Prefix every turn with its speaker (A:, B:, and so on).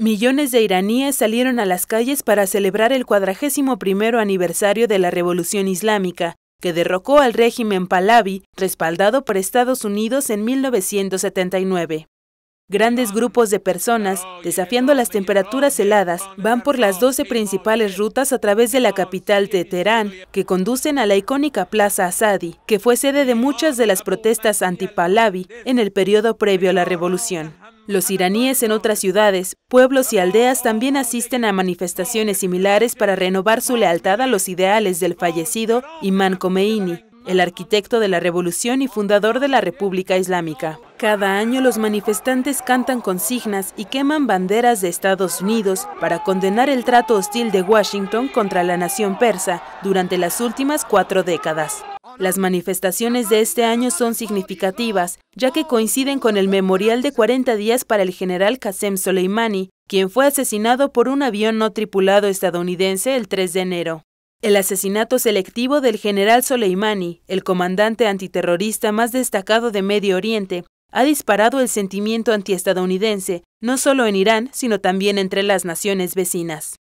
A: Millones de iraníes salieron a las calles para celebrar el cuadragésimo primero aniversario de la Revolución Islámica, que derrocó al régimen Pahlavi, respaldado por Estados Unidos en 1979. Grandes grupos de personas, desafiando las temperaturas heladas, van por las 12 principales rutas a través de la capital de Teherán, que conducen a la icónica Plaza Asadi, que fue sede de muchas de las protestas anti-Pahlavi en el periodo previo a la revolución. Los iraníes en otras ciudades, pueblos y aldeas también asisten a manifestaciones similares para renovar su lealtad a los ideales del fallecido Imán Khomeini, el arquitecto de la revolución y fundador de la República Islámica. Cada año los manifestantes cantan consignas y queman banderas de Estados Unidos para condenar el trato hostil de Washington contra la nación persa durante las últimas cuatro décadas. Las manifestaciones de este año son significativas, ya que coinciden con el memorial de 40 días para el general Qasem Soleimani, quien fue asesinado por un avión no tripulado estadounidense el 3 de enero. El asesinato selectivo del general Soleimani, el comandante antiterrorista más destacado de Medio Oriente, ha disparado el sentimiento antiestadounidense, no solo en Irán, sino también entre las naciones vecinas.